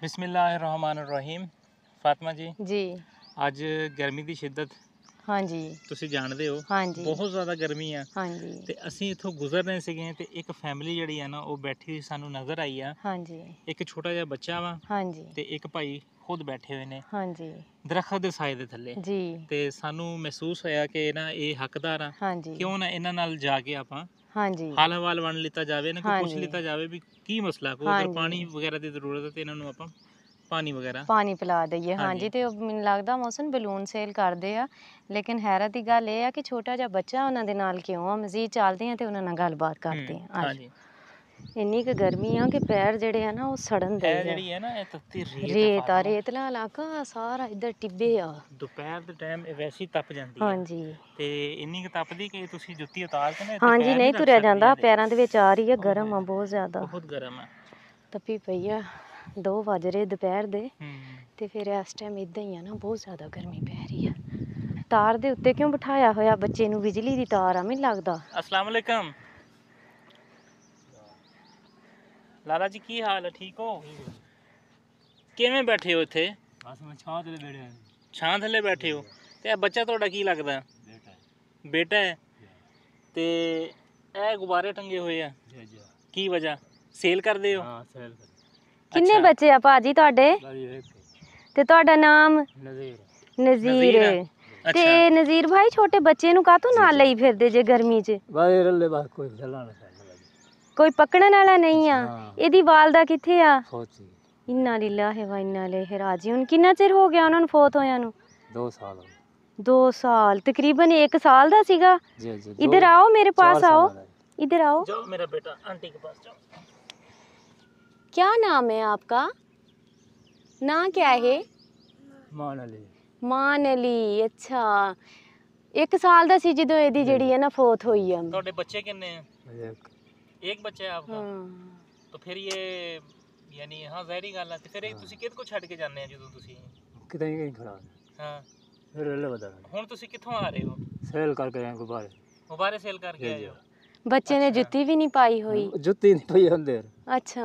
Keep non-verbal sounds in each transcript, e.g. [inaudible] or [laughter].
ਬਿਸਮਿਲ੍ਲਾਹਿਰਰਹਿਮਾਨਿਰਰਹੀਮ ਫਾਤਿਮਾ ਜੀ ਜੀ ਅੱਜ ਗਰਮੀ ਦੀ ਸ਼ਿੱਦਤ ਹਾਂਜੀ ਤੁਸੀਂ ਜਾਣਦੇ ਹੋ ਹਾਂਜੀ ਬਹੁਤ ਜ਼ਿਆਦਾ ਗਰਮੀ ਆ ਹਾਂਜੀ ਤੇ ਅਸੀਂ ਇੱਥੋਂ ਗੁਜ਼ਰ ਰਹੇ ਸੀਗੇ ਤੇ ਇੱਕ ਫੈਮਿਲੀ ਜਿਹੜੀ ਆ ਨਾ ਉਹ ਬੈਠੀ ਸਾਨੂੰ ਨਜ਼ਰ ਆਈ ਆ ਹਾਂਜੀ ਇੱਕ ਛੋਟਾ ਜਿਹਾ ਬੱਚਾ ਵਾ ਹਾਂਜੀ ਤੇ ਇੱਕ ਭਾਈ ਖੁਦ ਬੈਠੇ ਹੋਏ ਨੇ ਹਾਂਜੀ ਦਰਖਤ ਦੇ ਸਾਏ ਦੇ ਥੱਲੇ ਜੀ ਤੇ ਸਾਨੂੰ ਮਹਿਸੂਸ ਹੋਇਆ ਕਿ ਨਾ ਇਹ ਹੱਕਦਾਰ ਆ ਕਿਉਂ ਨਾ ਇਹਨਾਂ ਨਾਲ ਜਾ ਕੇ ਆਪਾਂ ਹਾਂਜੀ ਹਾਲ ਵਾਲ ਵਣ ਲਿੱਤਾ ਜਾਵੇ ਇਹਨਾਂ ਕੋਈ ਪੁੱਛ ਲੀਤਾ ਲਿੱਤਾ ਜਾਵੇ ਵੀ ਕੀ ਮਸਲਾ ਕੋ ਅਗਰ ਪਾਣੀ ਵਗੈਰਾ ਦੀ ਜ਼ਰੂਰਤ ਹੈ ਤੇ ਇਹਨਾਂ ਨੂੰ ਆਪਾਂ ਪਾਣੀ ਵਗੈਰਾ ਪਾਣੀ ਪਿਲਾ ਦਈਏ ਹਾਂਜੀ। ਤੇ ਉਹ ਮੈਨੂੰ ਲੱਗਦਾ ਮੌਸਮ ਬਲੂਨ ਸੇਲ ਕਰਦੇ ਆ ਲੇਕਿਨ ਹੈਰਤ ਦੀ ਗੱਲ ਇਹ ਆ ਕਿ ਛੋਟਾ ਜਿਹਾ ਬੱਚਾ ਉਹਨਾਂ ਦੇ ਨਾਲ ਕਿਉਂ ਆ ਮਜ਼ੀਦ ਚੱਲਦੇ ਆ ਤੇ ਉਹਨਾਂ ਨਾਲ ਗੱਲਬਾਤ ਕਰਦੇ ਆ ਹਾਂਜੀ ਇੰਨੀ ਕੁ ਗਰਮੀ ਆ ਕਿ ਪੈਰ ਜਿਹੜੇ ਆ ਨਾ ਉਹ ਸੜਨ ਦੇ ਆ ਜਿਹੜੀ ਹੈ ਨਾ ਇਹ ਤੱਤੀ ਰੇਤ ਆ ਰੇਤ ਨਾਲ ਇਲਾਕਾ ਸਾਰਾ ਇੱਧਰ ਟਿੱਬੇ ਆ ਦੁਪਹਿਰ ਦੇ ਟਾਈਮ ਇਹ ਵੈਸੀ ਤਪ ਜਾਂਦੀ ਹੈ ਹਾਂਜੀ ਤੇ ਇੰਨੀ ਕੁ ਤਪਦੀ ਕਿ ਤੁਸੀਂ ਜੁੱਤੀ ਉਤਾਰ ਕੇ ਨਾ ਹਾਂਜੀ ਨਹੀਂ ਤੁਰਿਆ ਜਾਂਦਾ ਪੈਰਾਂ ਦੇ ਵਿੱਚ ਆ ਰਹੀ ਹੈ ਗਰਮ ਆ ਬਹੁਤ ਜ਼ਿਆਦਾ ਬਹੁਤ ਗਰਮ ਹੈ ਤਪੀ ਪਈ ਆ 2 ਵਜ ਰਹੇ ਦੁਪਹਿਰ ਦੇ ਤੇ ਫਿਰ ਇਸ ਟਾਈਮ ਇਦਾਂ ਹੀ ਆ ਨਾ ਬਹੁਤ ਜ਼ਿਆਦਾ ਗਰਮੀ ਪੈ ਰਹੀ ਆ ਤਾਰ ਦੇ ਉੱਤੇ ਕਿਉਂ ਬਿਠਾਇਆ ਹੋਇਆ ਬੱਚੇ ਨੂੰ ਬਿਜਲੀ ਦੀ ਤਾਰ ਆ ਮੈਨੂੰ ਲੱਗਦਾ ਅਸਲਾਮ ਅਲੈਕਮ ਲਾਲਾ ਜੀ ਕੀ ਹਾਲ ਹੈ ਠੀਕ ਹੋ ਕਿਵੇਂ ਬੈਠੇ ਹੋ ਇੱਥੇ ਬਸ ਮੈਂ ਛਾਂ ਥੱਲੇ ਬੈਠਿਆ ਛਾਂ ਥੱਲੇ ਬੈਠੇ ਹੋ ਤੇ ਇਹ ਬੱਚਾ ਤੁਹਾਡਾ ਕੀ ਲੱਗਦਾ ਬੇਟਾ ਬੇਟਾ ਹੈ ਤੇ ਇਹ ਗੁਬਾਰੇ ਟੰਗੇ ਹੋਏ ਆ ਕੀ ਵਜ੍ਹਾ ਸੇਲ ਕਰਦੇ ਹੋ ਹਾਂ ਸੇਲ ਕਰਦੇ ਕਿੰਨੇ ਬੱਚੇ ਆ ਭਾਜੀ ਤੁਹਾਡੇ ਤੇ ਤੁਹਾਡਾ ਨਾਮ ਨਜ਼ੀਰ ਨਜ਼ੀਰ ਤੇ ਨਜ਼ੀਰ ਭਾਈ ਛੋਟੇ ਬੱਚੇ ਨੂੰ ਕਾਤੋਂ ਨਾਲ ਲਈ ਫਿਰਦੇ ਜੇ ਗਰਮੀ 'ਚ ਬਾਹਰ ਲੈ ਬਸ ਕੋਈ ਚੱਲਣਾ ਕੋਈ ਪਕੜਨ ਵਾਲਾ ਨਹੀਂ ਆ ਇਹਦੀ ਵਾਲਦਾ ਕਿੱਥੇ ਆ ਸੋਚੀ ਇਨਾ ਹੈ ਵਾ ਇਨਾ ਰਾਜੀ ਹੁਣ ਕਿੰਨਾ ਚਿਰ ਹੋ ਗਿਆ ਉਹਨਾਂ ਨੂੰ ਫੋਤ ਹੋਇਆਂ ਨੂੰ 2 ਸਾਲ 2 ਸਾਲ ਤਕਰੀਬਨ 1 ਸਾਲ ਦਾ ਸੀਗਾ ਜੀ ਜੀ ਇਧਰ ਆਓ ਮੇਰੇ ਪਾਸ ਆਓ ਇਧਰ ਆਓ आओ। ਮੇਰਾ ਬੇਟਾ ਆਂਟੀ ਕੇ ਪਾਸ ਜਾਓ ਕੀ ਨਾਮ ਹੈ ਆਪਕਾ ਨਾਂ ਕੀ ਹੈ ਮਾਨਲੀ ਮਾਨਲੀ ਮਾਨ ਅਲੀ ਅੱਛਾ 1 ਸਾਲ ਦਾ ਸੀ ਜਦੋਂ ਇਹਦੀ ਜਿਹੜੀ ਹੈ ਨਾ ਫੋਤ ਹੋਈ ਆ ਤੁਹਾਡੇ ਬੱਚੇ ਕਿੰਨੇ ਆ ਇੱਕ ਬੱਚਾ ਹੈ ਆਪਕਾ ਤਾਂ ਫਿਰ ਇਹ ਯਾਨੀ ਹਾਂ ਜ਼ਹਿਰੀ ਗੱਲ ਹੈ ਤੇ ਫਿਰ ਤੁਸੀਂ ਕਿਹਦੇ ਕੋ ਛੱਡ ਕੇ ਜਾਂਦੇ ਆ ਜਦੋਂ ਤੁਸੀਂ ਕਿਤੇ ਨਹੀਂ ਖੜਾ ਹਾਂ ਫਿਰ ਲੈ ਬਦਲ ਹੁਣ ਤੁਸੀਂ ਕਿੱਥੋਂ ਆ ਰਹੇ ਹੋ ਸੇਲ ਕਰਕੇ ਆਏ ਗੁਬਾਰੇ ਮੁਬਾਰੇ ਸੇਲ ਕਰਕੇ ਆਏ ਹੋ ਬੱਚੇ ਨੇ ਜੁੱਤੀ ਵੀ ਨਹੀਂ ਪਾਈ ਹੋਈ ਜੁੱਤੀ ਨਹੀਂ ਪਈ ਹੁੰਦੇ ਅੱਛਾ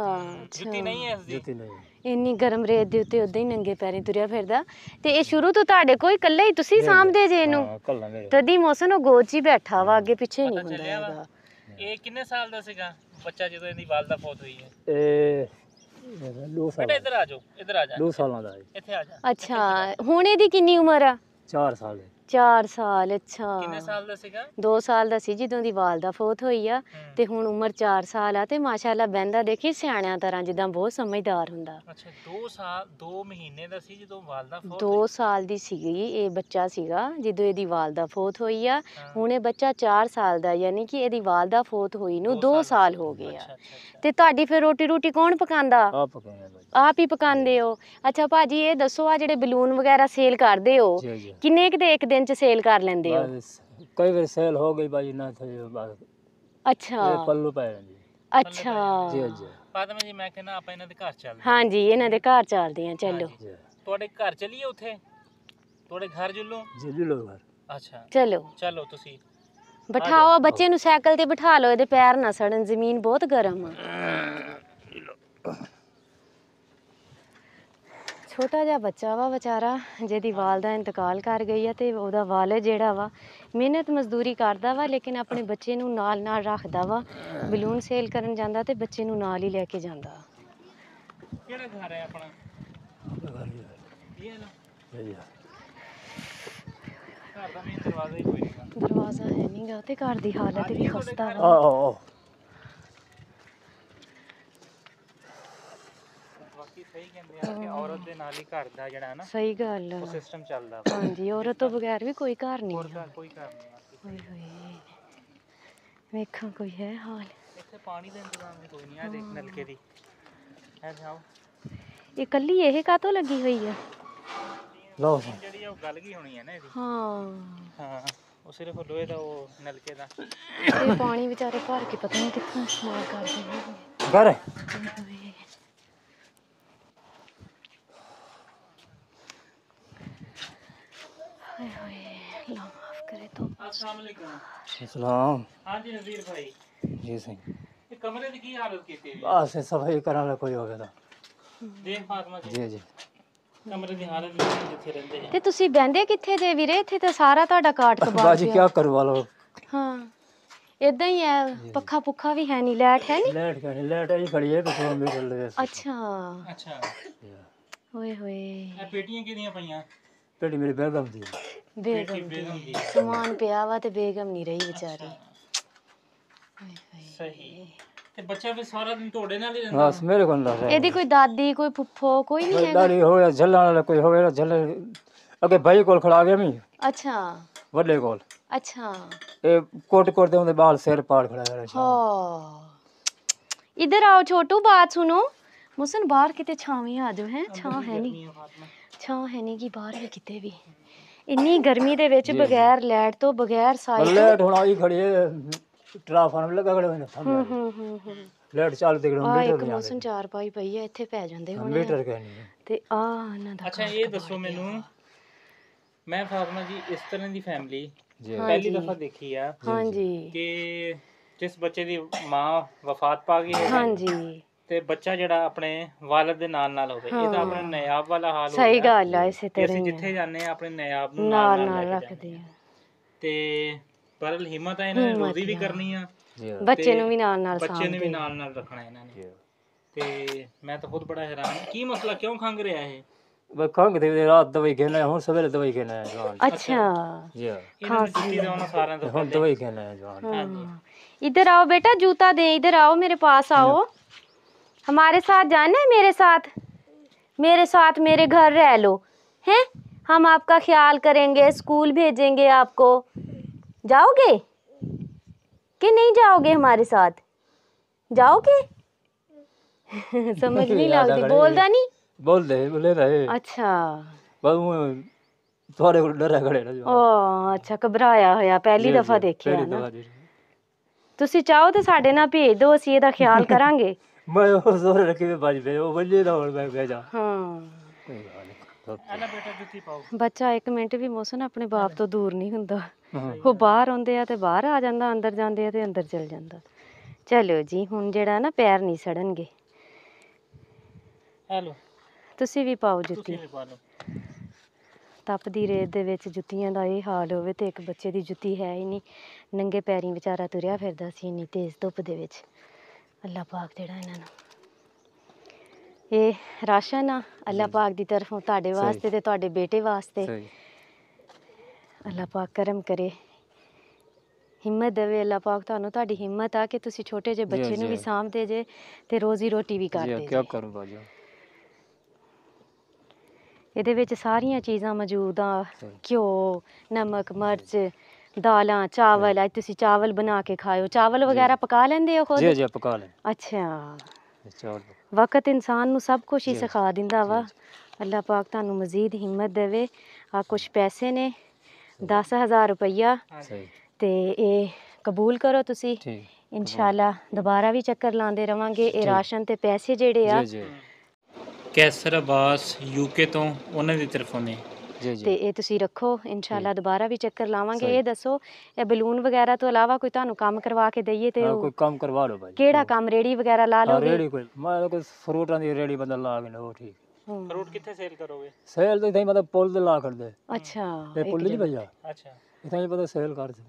ਜੁੱਤੀ ਨਹੀਂ ਹੈ ਦੀ ਜੁੱਤੀ ਨਹੀਂ ਇੰਨੀ ਗਰਮ ਰੇਤ ਦੇ ਉੱਤੇ ਉਦਾਂ ਹੀ ਨੰਗੇ ਪੈਰੀਂ ਤੁਰਿਆ ਫਿਰਦਾ ਤੇ ਇਹ ਸ਼ੁਰੂ ਤੋਂ ਤੁਹਾਡੇ ਕੋਈ ਇਕੱਲੇ ਹੀ ਤੁਸੀਂ ਸਾਹਮਣੇ ਜੇ ਇਹਨੂੰ ਹਾਂ ਤਦੀ ਮੌਸਮ ਉਹ ਗੋਚੀ ਬੈਠਾ ਵਾ ਅੱਗੇ ਪਿੱਛੇ ਨਹੀਂ ਹੁੰਦਾ ਹੈਗਾ ਇਹ ਕਿੰਨੇ ਸਾਲ ਦਾ ਸੀਗਾ ਬੱਚਾ ਜਦੋਂ ਇਹਦੀ ਵਾਲਦਾ ਫੌਤ ਹੋਈ ਹੈ ਇਹ ਦੋ ਸਾਲ ਬੇਟਾ ਇੱਧਰ ਆ ਜਾਓ ਇੱਧਰ ਆ ਜਾ ਲੋ ਸਾਲਾਂ ਦਾ ਹੈ ਇੱਥੇ ਆ ਜਾ ਅੱਛਾ ਹੁਣ ਇਹਦੀ ਕਿੰਨੀ ਉਮਰ ਆ 4 ਸਾਲ ਹੈ 4 ਸਾਲ ਅੱਛਾ ਕਿੰਨੇ ਸਾਲ ਦਾ ਸੀਗਾ 2 ਸਾਲ ਦਾ ਸੀ ਜਦੋਂ ਦੀ ਵਾਲਦਾ ਫੋਤ ਹੋਈ ਆ ਤੇ ਹੁਣ ਉਮਰ 4 ਸਾਲ ਆ ਤੇ ਮਾਸ਼ਾਅੱਲਾ ਬੈਂਦਾ ਦੇਖੀ ਸਿਆਣਿਆਂ ਤਰ੍ਹਾਂ ਜਿੱਦਾਂ ਬਹੁਤ ਸਮਝਦਾਰ ਹੁੰਦਾ ਅੱਛਾ 2 ਸਾਲ 2 ਮਹੀਨੇ ਦਾ ਸੀ ਜਦੋਂ ਵਾਲਦਾ ਫੋਤ ਦੋ ਸਾਲ ਦੀ ਸੀਗੀ ਇਹ ਬੱਚਾ ਸੀਗਾ ਜਦੋਂ ਇਹਦੀ ਵਾਲਦਾ ਫੋਤ ਹੋਈ ਆ ਹੁਣ ਇਹ ਬੱਚਾ 4 ਸਾਲ ਦਾ ਯਾਨੀ ਕਿ ਇਹਦੀ ਵਾਲਦਾ ਫੋਤ ਹੋਈ ਨੂੰ 2 ਸਾਲ ਹੋ ਗਏ ਆ ਤੇ ਤੁਹਾਡੀ ਫਿਰ ਰੋਟੀ ਰੋਟੀ ਕੌਣ ਪਕਾਉਂਦਾ ਆਪ ਪਕਾਉਂਦਾ ਆਪ ਹੀ ਪਕਾਉਂਦੇ ਹੋ ਅੱਛਾ ਭਾਜੀ ਇਹ ਦੱਸੋ ਆ ਜਿਹੜੇ ਬਲੂਨ ਵਗੈਰਾ ਸੇਲ ਕਰਦੇ ਹੋ ਕਿੰਨੇ ਕਿਤੇ ਦੇ ਇੱਕ ਦਿਨ ਦਿਨ ਚ ਸੇਲ ਕਰ ਲੈਂਦੇ ਹੋ ਕਈ ਵਾਰ ਸੇਲ ਹੋ ਗਈ ਬਾਜੀ ਨਾ ਥੇ ਬਸ ਇਹ ਅੱਛਾ ਪੱਲੂ ਪੈ ਜਾਂਦੀ ਅੱਛਾ ਜੀ ਜੀ ਫਾਤਮਾ ਜੀ ਮੈਂ ਕਹਿੰਦਾ ਆਪਾਂ ਇਹਨਾਂ ਦੇ ਘਰ ਚੱਲਦੇ ਹਾਂ। ਹਾਂਜੀ ਇਹਨਾਂ ਦੇ ਘਰ ਚੱਲਦੇ ਆ ਚਲੋ ਤੁਹਾਡੇ ਘਰ ਚਲੀਏ ਉੱਥੇ ਤੁਹਾਡੇ ਘਰ ਜੁਲੋ ਜੀ ਜੀ ਲੋ ਘਰ ਅੱਛਾ ਚਲੋ ਚਲੋ ਤੁਸੀਂ ਬਿਠਾਓ ਬੱਚੇ ਨੂੰ ਸਾਈਕਲ ਤੇ ਬਿਠਾ ਲਓ ਇਹਦੇ ਪੈਰ ਨਾ ਸੜਨ ਜ਼ਮੀਨ ਬਹੁਤ ਗਰਮ ਆ ਛੋਟਾ ਜਿਹਾ ਬੱਚਾ ਵਾ ਵਿਚਾਰਾ ਜਿਹਦੀ ਵਾਲਦਾ ਇੰਤਕਾਲ ਕਰ ਗਈ ਆ ਤੇ ਉਹਦਾ ਵਾਲਿਦ ਜਿਹੜਾ ਵਾ ਮਿਹਨਤ ਮਜ਼ਦੂਰੀ ਕਰਦਾ ਵਾ ਲੇਕਿਨ ਆਪਣੇ ਬੱਚੇ ਨੂੰ ਨਾਲ ਨਾਲ ਰੱਖਦਾ ਵਾ ਬਲੂਨ ਸੇਲ ਕਰਨ ਜਾਂਦਾ ਤੇ ਬੱਚੇ ਨੂੰ ਨਾਲ ਹੀ ਲੈ ਕੇ ਜਾਂਦਾ ਕਿਹੜਾ ਘਰ ਹੈ ਆਪਣਾ ਇਹ ਨਾ ਘਰ ਦਾ ਮੇਨ ਦਰਵਾਜ਼ਾ ਹੀ ਕੋਈ ਨਹੀਂ ਦਰਵਾਜ਼ਾ ਹੈ ਨਹੀਂਗਾ ਤੇ ਘਰ ਦੀ ਹਾਲਤ ਵੀ ਖਸਤਾ ਵਾ ਆ ਆ ਸਹੀ ਕਹਿੰਦੇ ਆ ਕਿ ਔਰਤ ਦੇ ਨਾਲ ਹੀ ਘਰ ਦਾ ਜਿਹੜਾ ਹੈ ਨਾ ਸਹੀ ਗੱਲ ਆ। ਉਹ ਸਿਸਟਮ ਚੱਲਦਾ ਵਾ। ਹਾਂਜੀ ਔਰਤ ਤੋਂ ਬਗੈਰ ਵੀ ਕੋਈ ਘਰ ਨਹੀਂ ਹੋਰ ਤਾਂ ਕੋਈ ਘਰ ਨਹੀਂ ਆ। ਓਏ ਹੋਏ ਵੇਖਾਂ ਕੋਈ ਹੈ ਹਾਲ ਇੱਥੇ ਪਾਣੀ ਦਾ ਇੰਤਜ਼ਾਮ ਵੀ ਕੋਈ ਨਹੀਂ ਆ ਦੇਖ ਨਲਕੇ ਦੀ ਐ ਜਾਓ ਇਹ ਕੱਲੀ ਇਹ ਕਾਤੋਂ ਲੱਗੀ ਹੋਈ ਆ ਲਓ ਜਿਹੜੀ ਉਹ ਗੱਲ ਕੀ ਹੋਣੀ ਹੈ ਨਾ ਇਹਦੀ ਹਾਂ ਹਾਂ ਉਹ ਸਿਰਫ ਲੋਹੇ ਦਾ ਉਹ ਨਲਕੇ ਦਾ ਇਹ ਪਾਣੀ ਵਿਚਾਰੇ ਭਰ ਕੇ ਪਤਾ ਨਹੀਂ ਕਿੱਥੋਂ ਸਮਾਰ ਕਰਦੇ ਨੇ ਘਰ ਓਏ ਅਸਲਾਮ ਅਲੈਕੁਮ ਸਲਾਮ ਹਾਂਜੀ ਨਜ਼ੀਰ ਭਾਈ ਜੀ ਸਿੰਘ ਇਹ ਕਮਰੇ ਦੀ ਕੀ ਹਾਲਤ ਕੀਤੀ ਹੋਈ ਬਸ ਸਫਾਈ ਕਰਨ ਵਾਲਾ ਕੋਈ ਹੋਵੇ ਤਾਂ ਦੇਖ ਫਾਤਮਾ ਜੀ ਜੀ ਕਮਰੇ ਦੀ ਹਾਲਤ ਜਿੱਥੇ ਰਹਿੰਦੇ ਆ ਤੇ ਤੁਸੀਂ ਬੈੰਦੇ ਕਿੱਥੇ ਜੇ ਵੀਰੇ ਇੱਥੇ ਤਾਂ ਸਾਰਾ ਤੁਹਾਡਾ ਕਾਟ ਕਬਾੜ ਬਾਜੀ ਕੀ ਕਰਵਾ ਲੋ ਹਾਂ ਇਦਾਂ ਹੀ ਹੈ ਪੱਖਾ ਪੁੱਖਾ ਵੀ ਹੈ ਨਹੀਂ ਲੈਟ ਹੈ ਨਹੀਂ ਲੈਟ ਹੈ ਨਹੀਂ ਲੈਟ ਹੈ ਜੀ ਖੜੀ ਹੈ ਕਿਸੇ ਨੂੰ ਚੱਲ ਰਿਹਾ ਅੱਛਾ ਅੱਛਾ ਹੋਏ ਹੋਏ ਇਹ ਪੇਟੀਆਂ ਕਿਹਦੀਆਂ ਪਈਆਂ ਪੇਟੀ ਮੇਰੇ ਬੈਗ ਦੀ ਬੇਗਮ ਦੀ ਸਮਾਨ ਪਿਆ ਵਾ ਤੇ ਬੇਗਮ ਨਹੀਂ ਰਹੀ ਵਿਚਾਰੀ ਸਹੀ ਤੇ ਬੱਚਾ ਵੀ ਸਾਰਾ ਦਿਨ ਤੁਹਾਡੇ ਨਾਲ ਹੀ ਰਹਿੰਦਾ ਬਸ ਮੇਰੇ ਕੋਲ ਦੱਸ ਇਹਦੀ ਕੋਈ ਦਾਦੀ ਕੋਈ ਫੁੱਫੋ ਕੋਈ ਨਹੀਂ ਹੈਗਾ ਦਾਦੀ ਹੋਵੇ ਝੱਲਣ ਵਾਲਾ ਕੋਈ ਹੋਵੇ ਨਾ ਝੱਲੇ ਅੱਗੇ ਭਾਈ ਕੋਲ ਖੜਾ ਗਿਆ ਮੈਂ ਅੱਛਾ ਵੱਡੇ ਕੋਲ ਅੱਛਾ ਇਹ ਕੋਟ ਕੋਟ ਦੇ ਉਹਦੇ ਬਾਲ ਸਿਰ ਪਾੜ ਖੜਾ ਰਿਹਾ ਹਾਂ ਇਧਰ ਆਓ ਛੋਟੂ ਬਾਤ ਸੁਣੋ ਮੁਸਨ ਬਾਹਰ ਕਿਤੇ ਛਾਵੇਂ ਆ ਜਾਓ ਹੈ ਛਾਂ ਹੈ ਨਹੀਂ ਛਾਂ ਹੈ ਨਹੀਂ ਕਿ ਬਾਹਰ ਵੀ ਕਿਤੇ ਵੀ ਇੰਨੀ ਗਰਮੀ ਦੇ ਵਿੱਚ ਬਗੈਰ ਲੈਟ ਤੋਂ ਬਗੈਰ ਸਾਈਕਲ ਲੈਟ ਹੁਣ ਆਈ ਖੜੀ ਹੈ ਟ੍ਰਾਂਸਫਾਰਮ ਲੱਗਾ ਖੜੇ ਹੋਏ ਨੇ ਹੂੰ ਸਾਹਮਣੇ ਹੂੰ ਹੂੰ ਹੂੰ ਲੈਟ ਚੱਲਦੇ ਕਿਹੜਾ ਆ ਇੱਕ ਮੌਸਮ ਚਾਰ ਪਾਈ ਪਈ ਹੈ ਇੱਥੇ ਪੈ ਜਾਂਦੇ ਹੁਣ ਮੀਟਰ ਕਹਿੰਦੇ ਤੇ ਆ ਇਹਨਾਂ ਦਾ ਅੱਛਾ ਇਹ ਦੱਸੋ ਮੈਨੂੰ ਮੈਂ ਫਾਤਮਾ ਜੀ ਇਸ ਤਰ੍ਹਾਂ ਦੀ ਫੈਮਿਲੀ ਪਹਿਲੀ ਵਾਰ ਦੇਖੀ ਆ ਹਾਂਜੀ ਕਿ ਜਿਸ ਬੱਚੇ ਦੀ ਮਾਂ ਵਫਾਤ ਪਾ ਗਈ ਹੈ ਹਾਂਜੀ ਤੇ ਬੱਚਾ ਜਿਹੜਾ ਆਪਣੇ ਵਾਲਦ ਦੇ ਨਾਲ ਨਾਲ ਹੋਵੇ ਇਹ ਤਾਂ ਆਪਣਾ ਨਯਾਬ ਵਾਲਾ ਹਾਲ ਹੋਵੇ ਸਹੀ ਗੱਲ ਆ ਇਸੇ ਤਰ੍ਹਾਂ ਅਸੀਂ ਜਿੱਥੇ ਜਾਂਦੇ ਆ ਆਪਣੇ ਨਯਾਬ ਨੂੰ ਨਾਲ ਨਾਲ ਰੱਖਦੇ ਆ ਤੇ ਪਰ ਹਿੰਮਤ ਆ ਇਹਨਾਂ ਨੇ ਰੋਜ਼ੀ ਵੀ ਕਰਨੀ ਆ ਬੱਚੇ ਨੂੰ ਵੀ ਨਾਲ ਨਾਲ ਬੱਚੇ ਨੂੰ ਵੀ ਨਾਲ ਨਾਲ ਰੱਖਣਾ ਇਹਨਾਂ ਨੇ ਤੇ ਮੈਂ ਤਾਂ ਖੁਦ ਬੜਾ ਹੈਰਾਨ ਕੀ ਮਸਲਾ ਕਿਉਂ ਖੰਗ ਰਿਹਾ ਇਹ ਵੇ ਖੰਗਦੇ ਦੇ ਰਾਤ ਦਵਾਈ ਖਾਣਾ ਹੁਣ ਸਵੇਰੇ ਦਵਾਈ ਖਾਣਾ ਹੈ ਜਵਾਨ ਅੱਛਾ ਜੀ ਖਾਂਸੀ ਦਾ ਉਹਨਾਂ ਸਾਰਿਆਂ ਦਾ ਹੁਣ ਦਵਾਈ ਖਾਣਾ ਹੈ ਜਵਾਨ ਇਧਰ ਆਓ ਬੇਟਾ ਜੂਤਾ ਦੇ ਇਧਰ ਆਓ ਮੇਰੇ ਪਾਸ ਆਓ हमारे साथ जाना है मेरे साथ मेरे साथ मेरे घर रह लो हैं हम आपका ख्याल करेंगे स्कूल भेजेंगे आपको जाओगे कि नहीं जाओगे हमारे साथ जाओगे [laughs] समझ नहीं [laughs] लगती बोलता नहीं बोल दे बोले रहे अच्छा थोड़े डर है खड़े ओ अच्छा घबराया ਹੋਇਆ ਪਹਿਲੀ ਦਫਾ ਦੇਖਿਆ ਨਾ ਤੁਸੀਂ ਚਾਹੋ ਤੇ ਸਾਡੇ ਨਾਲ ਮੈਂ ਉਹ ਜ਼ੋਰ ਰੱਖੀ ਵੀ ਵੱਜ ਪਏ ਉਹ ਵੱਜੇ ਦਾ ਹੁਣ ਮੈਂ ਕਹਿ ਜਾ ਹਾਂ ਕੋਈ ਬੇਟਾ ਜੁੱਤੀ ਪਾਓ ਬੱਚਾ ਇੱਕ ਮਿੰਟ ਵੀ ਮੋਸਨ ਆਪਣੇ ਬਾਪ ਤੋਂ ਦੂਰ ਨਹੀਂ ਹੁੰਦਾ ਉਹ ਬਾਹਰ ਆਉਂਦੇ ਆ ਤੇ ਬਾਹਰ ਆ ਜਾਂਦਾ ਅੰਦਰ ਜਾਂਦੇ ਆ ਤੇ ਅੰਦਰ ਚਲ ਜਾਂਦਾ ਚਲੋ ਜੀ ਹੁਣ ਜਿਹੜਾ ਨਾ ਪੈਰ ਨਹੀਂ ਸੜਨਗੇ ਹੈਲੋ ਤੁਸੀਂ ਵੀ ਪਾਓ ਜੁੱਤੀ ਤੁਸੀਂ ਵੀ ਪਾ ਲਓ ਤਪਦੀ ਰੇਤ ਦੇ ਵਿੱਚ ਜੁੱਤੀਆਂ ਦਾ ਇਹ ਹਾਲ ਹੋਵੇ ਤੇ ਇੱਕ ਬੱਚੇ ਦੀ ਜੁੱਤੀ ਹੈ ਹੀ ਨਹੀਂ ਨੰਗੇ ਪੈਰੀਂ ਵਿਚਾਰਾ ਤੁਰਿਆ ਫਿਰਦਾ ਸੀ ਇੰਨੀ ਤੇਜ਼ ਧੁੱਪ ਦੇ ਵਿੱਚ ਅੱਲਾ ਪਾਕ ਜਿਹੜਾ ਇਹਨਾਂ ਨੂੰ ਇਹ ਰਾਸ਼ਨ ਆ ਅੱਲਾ ਪਾਕ ਦੀ ਤਰਫੋਂ ਤੁਹਾਡੇ ਵਾਸਤੇ ਤੇ ਤੁਹਾਡੇ ਬੇਟੇ ਵਾਸਤੇ ਸਹੀ ਅੱਲਾ ਪਾਕ ਕਰਮ ਕਰੇ ਹਿੰਮਤ ਦੇਵੇ ਅੱਲਾ ਪਾਕ ਤੁਹਾਨੂੰ ਤੁਹਾਡੀ ਹਿੰਮਤ ਆ ਕਿ ਤੁਸੀਂ ਛੋਟੇ ਜਿਹੇ ਬੱਚੇ ਨੂੰ ਵੀ ਸਾਂਭਦੇ ਜੇ ਤੇ ਰੋਜ਼ੀ ਰੋਟੀ ਵੀ ਕਰਦੇ ਜੀ ਕੀ ਕਰੂੰ ਬਾਜੀ ਇਹਦੇ ਵਿੱਚ ਸਾਰੀਆਂ ਚੀਜ਼ਾਂ ਮੌਜੂਦ ਆ ਕਿਉ ਨਮਕ ਮਿਰਚ ਦਾਲਾਂ ਚਾਵਲ ਅੱਜ ਤੁਸੀਂ ਚਾਵਲ ਬਣਾ ਕੇ ਖਾਇਓ ਚਾਵਲ ਵਗੈਰਾ ਪਕਾ ਲੈਂਦੇ ਹੋ ਖੁਦ ਜੀ ਜੀ ਪਕਾ ਲੈ ਅੱਛਾ ਚਾਵਲ ਵਕਤ ਇਨਸਾਨ ਨੂੰ ਸਭ ਕੁਝ ਹੀ ਸਿਖਾ ਦਿੰਦਾ ਵਾ ਅੱਲਾਹ ਪਾਕ ਤੁਹਾਨੂੰ ਮਜ਼ੀਦ ਹਿੰਮਤ ਦੇਵੇ ਆ ਕੁਝ ਪੈਸੇ ਨੇ 10000 ਰੁਪਇਆ ਤੇ ਇਹ ਕਬੂਲ ਕਰੋ ਤੁਸੀਂ ਇਨਸ਼ਾਅੱਲਾ ਦੁਬਾਰਾ ਵੀ ਚੱਕਰ ਲਾਉਂਦੇ ਰਵਾਂਗੇ ਇਹ ਰਾਸ਼ਨ ਤੇ ਪੈਸੇ ਜਿਹੜੇ ਆ ਕੈਸਰ ਅਬਾਸ ਯੂਕੇ ਤੋਂ ਉਹਨਾਂ ਦੀ ਤਰਫੋਂ ਨੇ ਤੇ ਇਹ ਤੁਸੀਂ ਰੱਖੋ ਇਨਸ਼ਾਅੱਲਾ ਦੁਬਾਰਾ ਵੀ ਚੱਕਰ ਲਾਵਾਂਗੇ ਇਹ ਦੱਸੋ ਇਹ ਬਲੂਨ ਵਗੈਰਾ ਤੋਂ ਇਲਾਵਾ ਕੋਈ ਤੁਹਾਨੂੰ ਕੰਮ ਕਰਵਾ ਕੇ ਦਈਏ ਤੇ ਕੋਈ ਕੰਮ ਕਰਵਾ ਲਓ ਭਾਈ ਕਿਹੜਾ ਕੰਮ ਰੇੜੀ ਵਗੈਰਾ ਲਾ ਲਓਗੇ ਰੇੜੀ ਕੋਈ ਮੈਂ ਕੋਈ ਫਰੂਟਾਂ ਦੀ ਰੇੜੀ ਬੰਦਾ ਲਾ ਕੇ ਲਓ ਠੀਕ ਫਰੂਟ ਕਿੱਥੇ ਸੇਲ ਕਰੋਗੇ ਸੇਲ ਤਾਂ ਇਥੇ ਮਤਲਬ ਪੁੱਲ ਦੇ ਲਾ ਕਰਦੇ ਅੱਛਾ ਇਹ ਪੁੱਲ ਨਹੀਂ ਭਈਆ ਅੱਛਾ ਇਥੇ ਪਤਾ ਸੇਲ ਕਰਦੇ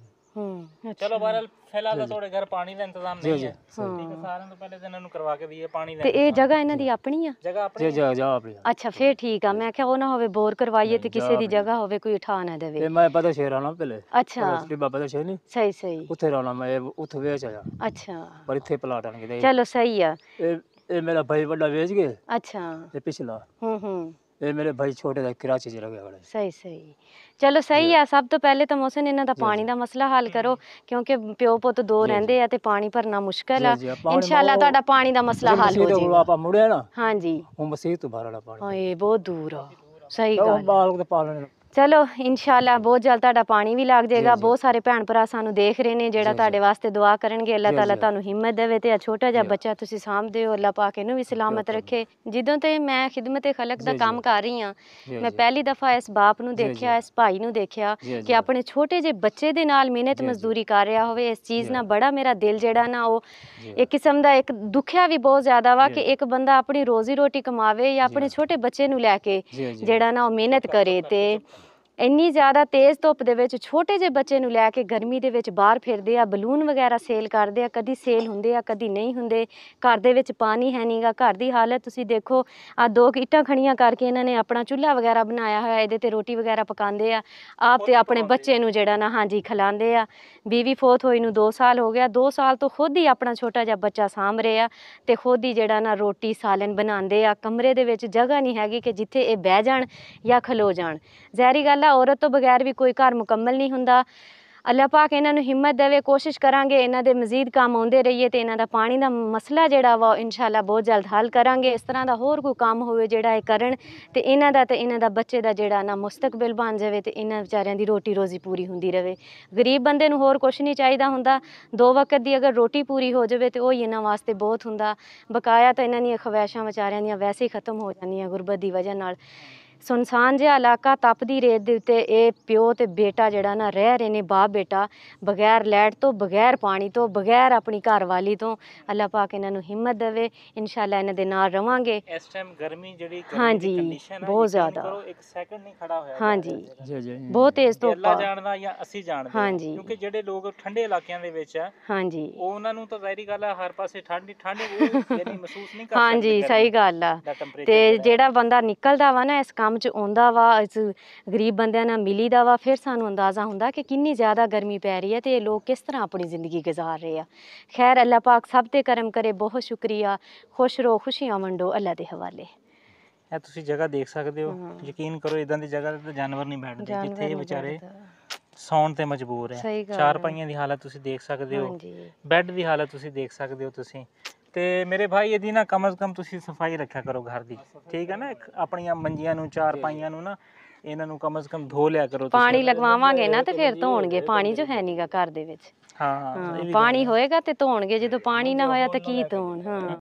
ਚਲੋ ਬਹਰਲ ਫਿਲਹਾਲ ਤਾਂ ਤੁਹਾਡੇ ਘਰ ਪਾਣੀ ਦਾ ਇੰਤਜ਼ਾਮ ਨਹੀਂ ਹੈ ਠੀਕ ਹੈ ਸਾਰਿਆਂ ਤੋਂ ਪਹਿਲੇ ਤਾਂ ਇਹਨਾਂ ਨੂੰ ਕਰਵਾ ਕੇ ਦਈਏ ਪਾਣੀ ਦਾ ਤੇ ਇਹ ਜਗ੍ਹਾ ਇਹਨਾਂ ਦੀ ਆਪਣੀ ਆ ਜਗ੍ਹਾ ਆਪਣੀ ਜੀ ਜਗ੍ਹਾ ਆਪਣੀ ਅੱਛਾ ਫੇਰ ਠੀਕ ਆ ਮੈਂ ਕਿਹਾ ਉਹ ਨਾ ਹੋਵੇ ਬੋਰ ਕਰਵਾਈਏ ਤੇ ਕਿਸੇ ਦੀ ਜਗ੍ਹਾ ਹੋਵੇ ਕੋਈ ਉਠਾ ਨਾ ਦੇਵੇ ਤੇ ਮੈਂ ਪਤਾ ਸ਼ੇਰ ਨਾ ਪਹਿਲੇ ਅੱਛਾ ਅਸਲੀ ਬਾਬਾ ਦਾ ਸ਼ੇਰ ਨਹੀਂ ਸਹੀ ਸਹੀ ਉੱਥੇ ਰਹਿਣਾ ਮੈਂ ਉੱਥੇ ਵੇਚ ਆਇਆ ਅੱਛਾ ਪਰ ਇੱਥੇ ਪਲਾਟ ਆਣ ਕੇ ਚਲੋ ਸਹੀ ਆ ਇਹ ਇਹ ਮੇਰਾ ਭਾਈ ਵੱਡਾ ਵੇਚ ਗਏ ਅੱਛਾ ਤੇ ਪਿਛਲਾ ਹੂੰ ਹੂੰ ਇਹ ਮੇਰੇ ਭਾਈ ਛੋਟੇ ਦਾ ਕਰਾਚੀ ਚ ਰਹਿ ਵਾਲੇ ਸਹੀ ਸਹੀ ਚਲੋ ਸਹੀ ਆ ਸਭ ਤੋਂ ਪਹਿਲੇ ਤਾਂ ਮੋਸਨ ਇਹਨਾਂ ਦਾ ਪਾਣੀ ਦਾ ਮਸਲਾ ਹੱਲ ਕਰੋ ਕਿਉਂਕਿ ਪਿਓ ਪੁੱਤ ਦੋ ਰਹਿੰਦੇ ਆ ਤੇ ਪਾਣੀ ਭਰਨਾ ਮੁਸ਼ਕਲ ਆ ਇਨਸ਼ਾਅੱਲਾ ਤੁਹਾਡਾ ਪਾਣੀ ਦਾ ਮਸਲਾ ਹੱਲ ਹੋ ਜਾਏਗਾ ਆਪਾਂ ਮੁੜਿਆ ਨਾ ਹਾਂਜੀ ਉਹ ਮਸੀਹ ਤੋਂ ਬਾਹਰ ਵਾਲਾ ਪਾਣੀ ਹਾਂ ਇਹ ਬਹੁਤ ਦੂਰ ਆ ਸਹੀ ਗੱਲ ਬਾਲ ਤੇ ਪਾਲਣੇ ਚਲੋ ਇਨਸ਼ਾਅੱਲਾ ਬਹੁਤ ਜਲਦ ਤੁਹਾਡਾ ਪਾਣੀ ਵੀ ਲੱਗ ਜਾਏਗਾ ਬਹੁਤ ਸਾਰੇ ਭੈਣ ਭਰਾ ਸਾਨੂੰ ਦੇਖ ਰਹੇ ਨੇ ਜਿਹੜਾ ਤੁਹਾਡੇ ਵਾਸਤੇ ਦੁਆ ਕਰਨਗੇ ਅੱਲਾਹ ਤਾਲਾ ਤੁਹਾਨੂੰ ਹਿੰਮਤ ਦੇਵੇ ਤੇ ਆ ਛੋਟਾ ਜਿਹਾ ਬੱਚਾ ਤੁਸੀਂ ਸਾਂਭਦੇ ਹੋ ਅੱਲਾਹ ਪਾਕ ਇਹਨੂੰ ਵੀ ਸਲਾਮਤ ਰੱਖੇ ਜਦੋਂ ਤੇ ਮੈਂ ਖਿਦਮਤ-ਏ ਖਲਕ ਦਾ ਕੰਮ ਕਰ ਰਹੀ ਆ ਮੈਂ ਪਹਿਲੀ ਦਫਾ ਇਸ ਬਾਪ ਨੂੰ ਦੇਖਿਆ ਇਸ ਭਾਈ ਨੂੰ ਦੇਖਿਆ ਕਿ ਆਪਣੇ ਛੋਟੇ ਜਿਹੇ ਬੱਚੇ ਦੇ ਨਾਲ ਮਿਹਨਤ ਮਜ਼ਦੂਰੀ ਕਰ ਰਿਹਾ ਹੋਵੇ ਇਸ ਚੀਜ਼ ਨਾਲ ਬੜਾ ਮੇਰਾ ਦਿਲ ਜਿਹੜਾ ਨਾ ਉਹ ਇੱਕ ਕਿਸਮ ਦਾ ਇੱਕ ਦੁਖਿਆ ਵੀ ਬਹੁਤ ਜ਼ਿਆਦਾ ਵਾ ਕਿ ਇੱਕ ਬੰਦਾ ਆਪਣੀ ਰੋਜ਼ੀ ਰੋਟੀ ਕਮਾਵੇ ਜਾਂ ਆਪਣੇ ਛੋਟੇ ਬੱਚੇ ਨੂੰ ਲੈ ਕੇ ਜਿਹੜਾ ਨਾ ਉਹ ਮਿਹਨਤ ਕਰੇ ਤੇ ਇੰਨੀ ਜ਼ਿਆਦਾ ਤੇਜ਼ ਧੁੱਪ ਦੇ ਵਿੱਚ ਛੋਟੇ ਜਿਹੇ ਬੱਚੇ ਨੂੰ ਲੈ ਕੇ ਗਰਮੀ ਦੇ ਵਿੱਚ ਬਾਹਰ ਫਿਰਦੇ ਆ ਬਲੂਨ ਵਗੈਰਾ ਸੇਲ ਕਰਦੇ ਆ ਕਦੀ ਸੇਲ ਹੁੰਦੇ ਆ ਕਦੀ ਨਹੀਂ ਹੁੰਦੇ ਘਰ ਦੇ ਵਿੱਚ ਪਾਣੀ ਹੈ ਨਹੀਂਗਾ ਘਰ ਦੀ ਹਾਲਤ ਤੁਸੀਂ ਦੇਖੋ ਆ ਦੋ ਇੱਟਾਂ ਖਣੀਆਂ ਕਰਕੇ ਇਹਨਾਂ ਨੇ ਆਪਣਾ ਚੁੱਲ੍ਹਾ ਵਗੈਰਾ ਬਣਾਇਆ ਹੋਇਆ ਇਹਦੇ ਤੇ ਰੋਟੀ ਵਗੈਰਾ ਪਕਾਉਂਦੇ ਆ ਆਪ ਤੇ ਆਪਣੇ ਬੱਚੇ ਨੂੰ ਜਿਹੜਾ ਨਾ ਹਾਂਜੀ ਖਿਲਾਉਂਦੇ ਆ ਬੀਵੀ ਫੋਤ ਹੋਈ ਨੂੰ 2 ਸਾਲ ਹੋ ਗਿਆ 2 ਸਾਲ ਤੋਂ ਖੁਦ ਹੀ ਆਪਣਾ ਛੋਟਾ ਜਿਹਾ ਬੱਚਾ ਸਾਂਭ ਰਹੇ ਆ ਤੇ ਖੁਦ ਹੀ ਜਿਹੜਾ ਨਾ ਰੋਟੀ ਸਾਲਨ ਬਣਾਉਂਦੇ ਆ ਕਮਰੇ ਦੇ ਵਿੱਚ ਜਗ੍ਹਾ ਨਹੀਂ ਹੈਗੀ ਕਿ ਜਿੱਥੇ ਇਹ ਬਹਿ ਜਾਣ ਜਾਂ ਖਲੋ ਜਾਣ ਜ਼ਹਿਰੀ ਗੱਲ ਆ ਹੈ ਔਰਤ ਤੋਂ ਬਗੈਰ ਵੀ ਕੋਈ ਘਰ ਮੁਕੰਮਲ ਨਹੀਂ ਹੁੰਦਾ ਅੱਲਾ ਪਾਕ ਇਹਨਾਂ ਨੂੰ ਹਿੰਮਤ ਦੇਵੇ ਕੋਸ਼ਿਸ਼ ਕਰਾਂਗੇ ਇਹਨਾਂ ਦੇ ਮਜ਼ੀਦ ਕੰਮ ਆਉਂਦੇ ਰਹੀਏ ਤੇ ਇਹਨਾਂ ਦਾ ਪਾਣੀ ਦਾ ਮਸਲਾ ਜਿਹੜਾ ਵਾ ਇਨਸ਼ਾਅੱਲਾ ਬਹੁਤ ਜਲਦ ਹੱਲ ਕਰਾਂਗੇ ਇਸ ਤਰ੍ਹਾਂ ਦਾ ਹੋਰ ਕੋਈ ਕੰਮ ਹੋਵੇ ਜਿਹੜਾ ਇਹ ਕਰਨ ਤੇ ਇਹਨਾਂ ਦਾ ਤੇ ਇਹਨਾਂ ਦਾ ਬੱਚੇ ਦਾ ਜਿਹੜਾ ਨਾ ਮੁਸਤਕਬਲ ਬਣ ਜਾਵੇ ਤੇ ਇਹਨਾਂ ਵਿਚਾਰਿਆਂ ਦੀ ਰੋਟੀ ਰੋਜ਼ੀ ਪੂਰੀ ਹੁੰਦੀ ਰਹੇ ਗਰੀਬ ਬੰਦੇ ਨੂੰ ਹੋਰ ਕੁਝ ਨਹੀਂ ਚਾਹੀਦਾ ਹੁੰਦਾ ਦੋ ਵਕਤ ਦੀ ਅਗਰ ਰੋਟੀ ਪੂਰੀ ਹੋ ਜਾਵੇ ਤੇ ਉਹ ਹੀ ਇਹਨਾਂ ਵਾਸਤੇ ਬਹੁਤ ਹੁੰਦਾ ਬਕਾਇਆ ਤਾਂ ਇਹਨਾਂ ਦੀਆਂ ਖਵਾਇਸ਼ਾਂ ਵਿਚਾਰਿਆਂ ਦੀਆਂ ਵੈਸੇ ਹੀ ਖਤਮ ਹੋ ਜਾਂਦੀਆਂ ਗੁਰਬਤ ਦੀ ਵਜ੍ਹਾ ਨਾਲ ਸੁਨਸਾਨ ਜਿਹਾ ਇਲਾਕਾ ਤਪਦੀ ਰੇਤ ਦੇ ਉੱਤੇ ਇਹ ਪਿਓ ਤੇ ਬੇਟਾ ਜਿਹੜਾ ਨਾ ਰਹਿ ਰਹੇ ਨੇ ਬਾਪ ਬੇਟਾ ਬਗੈਰ ਲੈਟ ਤੋਂ ਬਗੈਰ ਪਾਣੀ ਤੋਂ ਬਗੈਰ ਆਪਣੀ ਘਰਵਾਲੀ ਤੋਂ ਅੱਲਾ ਪਾਕ ਇਹਨਾਂ ਨੂੰ ਹਿੰਮਤ ਦੇਵੇ ਇਨਸ਼ਾਅੱਲਾ ਇਹਨਾਂ ਦੇ ਨਾਲ ਰਵਾਂਗੇ ਇਸ ਟਾਈਮ ਗਰਮੀ ਜਿਹੜੀ ਹਾਂਜੀ ਬਹੁਤ ਜ਼ਿਆਦਾ ਇੱਕ ਸੈਕਿੰਡ ਨਹੀਂ ਖੜਾ ਹੋਇਆ ਹਾਂਜੀ ਜੀ ਜੀ ਬਹੁਤ ਤੇਜ਼ ਤੋਂ ਅੱਲਾ ਜਾਣਦਾ ਜਾਂ ਅਸੀਂ ਜਾਣਦੇ ਹਾਂਜੀ ਕਿਉਂਕਿ ਜਿਹੜੇ ਲੋਕ ਠੰਡੇ ਇਲਾਕਿਆਂ ਦੇ ਵਿੱਚ ਆ ਹਾਂਜੀ ਉਹਨਾਂ ਨੂੰ ਤਾਂ ਜ਼ਾਹਿਰੀ ਗੱਲ ਆ ਹਰ ਪਾਸੇ ਠੰਡੀ ਠੰਡੀ ਜਿਹੜੀ ਮਹਿਸੂਸ ਨਹੀਂ ਕਰਦੇ ਹਾਂਜੀ ਸਹੀ ਗੱਲ ਆ ਤੇ ਜਿਹੜਾ ਬੰਦਾ ਨਿਕਲਦਾ ਵਾ ਨਾ ਇਸ ਕੰਮ ਕੰਮ 'ਚ ਆਉਂਦਾ ਵਾ ਇਸ ਗਰੀਬ ਬੰਦਿਆਂ ਨਾਲ ਮਿਲੀਦਾ ਵਾ ਫਿਰ ਸਾਨੂੰ ਅੰਦਾਜ਼ਾ ਹੁੰਦਾ ਕਿ ਕਿੰਨੀ ਜ਼ਿਆਦਾ ਗਰਮੀ ਪੈ ਰਹੀ ਹੈ ਤੇ ਇਹ ਲੋਕ ਕਿਸ ਤਰ੍ਹਾਂ ਆਪਣੀ ਜ਼ਿੰਦਗੀ گزار ਰਹੇ ਆ ਖੈਰ ਅੱਲਾਹ ਪਾਕ ਸਭ ਤੇ ਕਰਮ ਕਰੇ ਬਹੁਤ ਸ਼ੁਕਰੀਆ ਖੁਸ਼ ਰਹੋ ਖੁਸ਼ੀਆਂ ਵੰਡੋ ਅੱਲਾ ਦੇ ਹਵਾਲੇ ਇਹ ਤੁਸੀਂ ਜਗ੍ਹਾ ਦੇਖ ਸਕਦੇ ਹੋ ਯਕੀਨ ਕਰੋ ਇਦਾਂ ਦੀ ਜਗ੍ਹਾ ਤੇ ਜਾਨਵਰ ਨਹੀਂ ਬੈਠਦੇ ਜਿੱਥੇ ਇਹ ਵਿਚਾਰੇ ਸੌਣ ਤੇ ਮਜਬੂਰ ਹੈ ਚਾਰ ਪਾਈਆਂ ਦੀ ਹਾਲਤ ਤੁਸੀਂ ਦੇਖ ਸਕਦੇ ਹੋ ਬੈੱਡ ਦੀ ਹਾਲਤ ਤੁਸੀਂ ਦੇਖ ਸਕਦੇ ਹੋ ਤੁਸੀਂ ਤੇ ਮੇਰੇ ਭਾਈ ਇਹਦੀ ਨਾ ਕਮ ਸੇ ਕਮ ਤੁਸੀਂ ਸਫਾਈ ਰੱਖਿਆ ਕਰੋ ਘਰ ਦੀ ਠੀਕ ਹੈ ਨਾ ਆਪਣੀਆਂ ਮੰਜੀਆਂ ਨੂੰ ਚਾਰ ਪਾਈਆਂ ਨੂੰ ਨਾ ਇਹਨਾਂ ਨੂੰ ਕਮ ਸੇ ਕਮ ਧੋ ਲਿਆ ਕਰੋ ਤੁਸੀਂ ਪਾਣੀ ਲਗਵਾਵਾਂਗੇ ਨਾ ਤੇ ਫਿਰ ਧੋਣਗੇ ਪਾਣੀ ਜੋ ਹੈ ਨਹੀਂਗਾ ਘਰ ਦੇ ਵਿੱਚ ਹਾਂ ਹਾਂ, ਪਾਣੀ ਹੋਏਗਾ ਤੇ ਧੋਣਗੇ ਜਦੋਂ ਪਾਣੀ ਨਾ ਹੋਇਆ ਤਾਂ ਕੀ ਧੋਣ ਹਾਂ